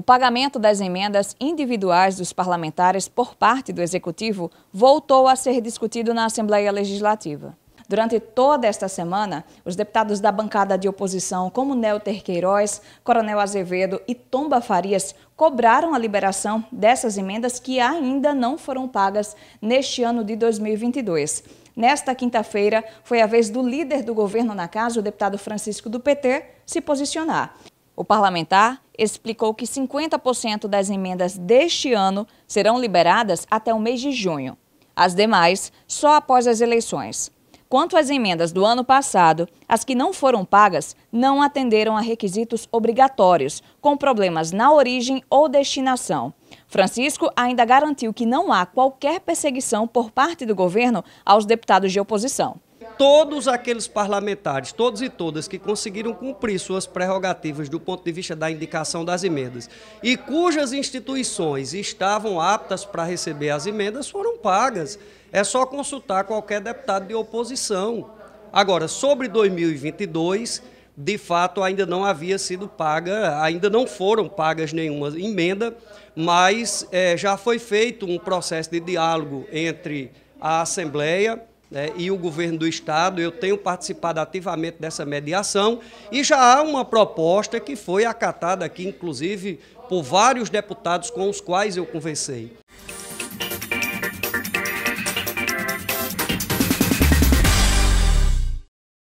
O pagamento das emendas individuais dos parlamentares por parte do Executivo voltou a ser discutido na Assembleia Legislativa. Durante toda esta semana, os deputados da bancada de oposição, como Nelter Queiroz, Coronel Azevedo e Tomba Farias, cobraram a liberação dessas emendas que ainda não foram pagas neste ano de 2022. Nesta quinta-feira, foi a vez do líder do governo na casa, o deputado Francisco do PT, se posicionar. O parlamentar explicou que 50% das emendas deste ano serão liberadas até o mês de junho, as demais só após as eleições. Quanto às emendas do ano passado, as que não foram pagas não atenderam a requisitos obrigatórios, com problemas na origem ou destinação. Francisco ainda garantiu que não há qualquer perseguição por parte do governo aos deputados de oposição todos aqueles parlamentares, todos e todas que conseguiram cumprir suas prerrogativas do ponto de vista da indicação das emendas e cujas instituições estavam aptas para receber as emendas foram pagas. É só consultar qualquer deputado de oposição. Agora, sobre 2022, de fato ainda não havia sido paga, ainda não foram pagas nenhuma emenda, mas é, já foi feito um processo de diálogo entre a Assembleia né, e o governo do Estado, eu tenho participado ativamente dessa mediação e já há uma proposta que foi acatada aqui, inclusive, por vários deputados com os quais eu conversei.